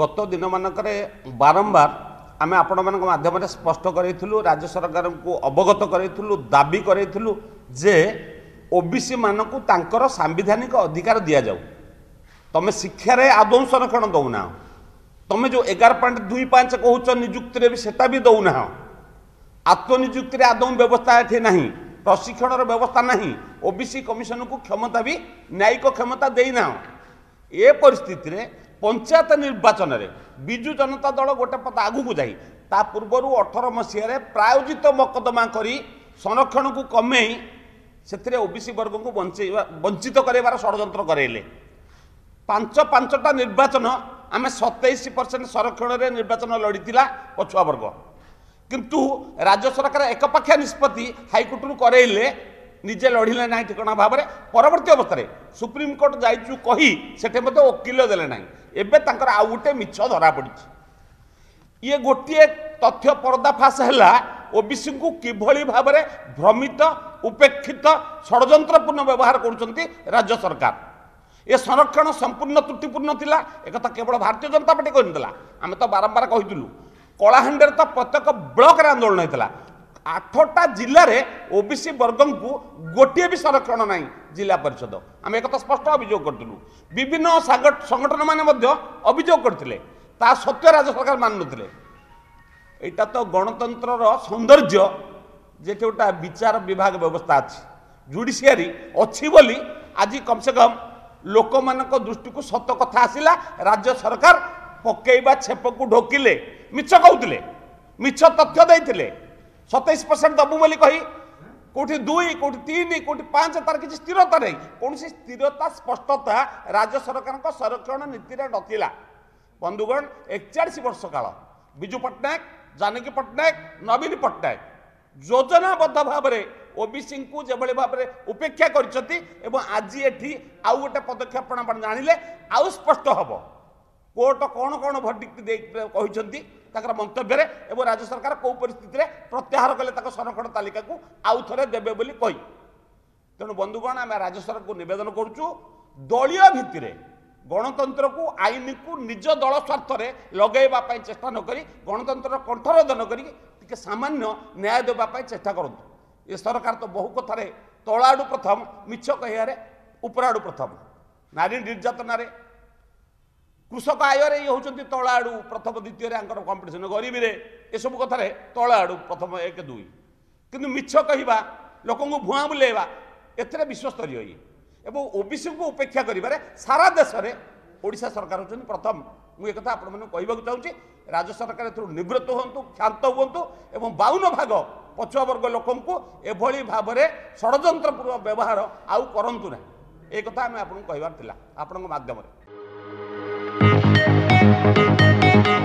গত দিন মানে বারম্বার আমি আপনার মাধ্যমে স্পষ্ট করাই রাজ্য সরকার অবগত করাই দাবি করাই যে ওবিসি মানুষ তাঁর সাংবিধানিক অধিকার দিয়া যাও তুমি শিক্ষার আদৌ সংরক্ষণ দৌ না তুমি যে এগার পয়েন্ট দুই পাঁচ কৌছ নিযুক্তি সেটা বি দৌ না আত্মনিযুক্তি আদৌ ব্যবস্থা এটি না প্রশিক্ষণের ব্যবস্থা না ওবিসি কমিশনকু ক্ষমতা বি ন্যায়িক ক্ষমতা দেই না এ পরিস্থিতি ପଞ୍ଚାୟତ ନିର୍ବାଚନରେ ବିଜୁ ଜନତା ଦଳ ଗୋଟେ ପଦ ଆଗକୁ ଯାଇ ତା ପୂର୍ବରୁ ଅଠର ମସିହାରେ ପ୍ରାୟୋଜିତ ମକଦ୍ଦମା କରି ସଂରକ୍ଷଣକୁ କମେଇ ସେଥିରେ ଓ ବି ସି ବର୍ଗଙ୍କୁ ବଞ୍ଚେଇବା ବଞ୍ଚିତ କରାଇବାର ଷଡ଼ଯନ୍ତ୍ର କରାଇଲେ ପାଞ୍ଚ ପାଞ୍ଚଟା ନିର୍ବାଚନ ଆମେ ସତେଇଶ ପରସେଣ୍ଟ ସଂରକ୍ଷଣରେ ନିର୍ବାଚନ ଲଢ଼ିଥିଲା ପଛୁଆ ବର୍ଗ କିନ୍ତୁ ରାଜ୍ୟ ସରକାର ଏକପାଖିଆ ନିଷ୍ପତ୍ତି ହାଇକୋର୍ଟରୁ କରାଇଲେ ନିଜେ ଲଢ଼ିଲେ ନାହିଁ ଠିକଣା ଭାବରେ ପରବର୍ତ୍ତୀ ଅବସ୍ଥାରେ ସୁପ୍ରିମକୋର୍ଟ ଯାଇଛୁ କହି ସେଠି ମଧ୍ୟ ଓକିଲ ଦେଲେ ନାହିଁ ଏବେ ତାଙ୍କର ଆଉ ଗୋଟେ ମିଛ ଧରାପଡ଼ିଛି ଇଏ ଗୋଟିଏ ତଥ୍ୟ ପର୍ଦ୍ଦାଫାଶ ହେଲା ଓବିସିଙ୍କୁ କିଭଳି ଭାବରେ ଭ୍ରମିତ ଉପେକ୍ଷିତ ଷଡ଼ଯନ୍ତ୍ରପୂର୍ଣ୍ଣ ବ୍ୟବହାର କରୁଛନ୍ତି ରାଜ୍ୟ ସରକାର ଏ ସଂରକ୍ଷଣ ସମ୍ପୂର୍ଣ୍ଣ ତ୍ରୁଟିପୂର୍ଣ୍ଣ ଥିଲା ଏକଥା କେବଳ ଭାରତୀୟ ଜନତା ପାର୍ଟି କହିନଥିଲା ଆମେ ତ ବାରମ୍ବାର କହିଥିଲୁ କଳାହାଣ୍ଡିରେ ତ ପ୍ରତ୍ୟେକ ବ୍ଲକରେ ଆନ୍ଦୋଳନ ହୋଇଥିଲା আঠটা জেলার ওবিসি বর্গঙ্কু গোটিয়ে বি সংরক্ষণ নাই জেলা পরিষদ আমি একথা স্পষ্ট অভিযোগ করলু বিভিন্ন সংগঠন মানে অভিযোগ করলে তা সত্ত্বে রাজ্য সরকার মানুলে এইটা তো গণতন্ত্র সৌন্দর্য যে কেউটা বিচার বিভাগ ব্যবস্থা আছে জুডিসিয়ারি অছি বলি আজি কমসে কম লোক ଲୋକମାନଙ୍କ দৃষ্টি সত কথা ଆସିଲା রাজ্য সরকার পকাইবা ছেপক ঢোকিলে মিছ কৌলে মিছ তথ্য দিয়ে ସତେଇଶ ପରସେଣ୍ଟ ଦେବୁ ବୋଲି କହି কোটি দুই কোটি তিন কোটি পাঁচ তার কিছু স্থিরতা নেই কৌশি স্থিরতা স্পষ্টতা রাজ্য সরকার সংরক্ষণ নীতিরে নথিলা বন্ধুগণ একচাশ বর্ষ কাল বিজু পট্টনাক জানকী পট্টনাক নবীন পট্টনাক যোজনাবদ্ধ ভাবে ওবিসি যেভাবে ভাবে উপেক্ষা করছেন এবং আজ এটি আউ গোটে পদক্ষেপ আপনার জাঁলে আউ স্পষ্ট হব କୋର୍ଟ କ'ଣ କ'ଣ ଭର୍ଡିକ୍ଟ ଦେଇ କହିଛନ୍ତି ତାଙ୍କର ମନ୍ତବ୍ୟରେ ଏବଂ ରାଜ୍ୟ ସରକାର କେଉଁ ପରିସ୍ଥିତିରେ ପ୍ରତ୍ୟାହାର କଲେ ତାଙ୍କ ସଂରକ୍ଷଣ ତାଲିକାକୁ ଆଉ ଥରେ ଦେବେ ବୋଲି କହି ତେଣୁ ବନ୍ଧୁଗଣ ଆମେ ରାଜ୍ୟ ସରକାରଙ୍କୁ ନିବେଦନ କରୁଛୁ ଦଳୀୟ ଭିତ୍ତିରେ ଗଣତନ୍ତ୍ରକୁ ଆଇନକୁ ନିଜ ଦଳ ସ୍ୱାର୍ଥରେ ଲଗାଇବା ପାଇଁ ଚେଷ୍ଟା ନକରି ଗଣତନ୍ତ୍ରର କଣ୍ଠରୋଧ ନକରି ଟିକେ ସାମାନ୍ୟ ନ୍ୟାୟ ଦେବା ପାଇଁ ଚେଷ୍ଟା କରନ୍ତୁ ଏ ସରକାର ତ ବହୁ କଥାରେ ତଳ ଆଡ଼ୁ ପ୍ରଥମ ମିଛ କହିବାରେ ଉପର ଆଡ଼ୁ ପ୍ରଥମ ନାରୀ ନିର୍ଯାତନାରେ କୃଷକ ଆୟରେ ଇଏ ହେଉଛନ୍ତି ତଳ ଆଡ଼ୁ ପ୍ରଥମ ଦ୍ୱିତୀୟରେ ଆଙ୍କର କମ୍ପିଟିସନ୍ ଗରିବୀରେ ଏସବୁ କଥାରେ ତଳ ଆଡ଼ୁ ପ୍ରଥମ ଏକ ଦୁଇ କିନ୍ତୁ ମିଛ କହିବା ଲୋକଙ୍କୁ ଭୁଆଁ ବୁଲାଇବା ଏଥିରେ ବିଶ୍ୱସ୍ତରୀୟ ଇଏ ଏବଂ ଓବିସିଙ୍କୁ ଉପେକ୍ଷା କରିବାରେ ସାରା ଦେଶରେ ଓଡ଼ିଶା ସରକାର ହେଉଛନ୍ତି ପ୍ରଥମ ମୁଁ ଏକଥା ଆପଣମାନଙ୍କୁ କହିବାକୁ ଚାହୁଁଛି ରାଜ୍ୟ ସରକାର ଏଥିରୁ ନିବୃତ୍ତ ହୁଅନ୍ତୁ କ୍ଷାନ୍ତ ହୁଅନ୍ତୁ ଏବଂ ବାଉନ ଭାଗ ପଛୁଆ ବର୍ଗ ଲୋକଙ୍କୁ ଏଭଳି ଭାବରେ ଷଡ଼ଯନ୍ତ୍ରପୂର୍ଣ୍ଣ ବ୍ୟବହାର ଆଉ କରନ୍ତୁ ନାହିଁ ଏ କଥା ଆମେ ଆପଣଙ୍କୁ କହିବାର ଥିଲା ଆପଣଙ୍କ ମାଧ୍ୟମରେ Música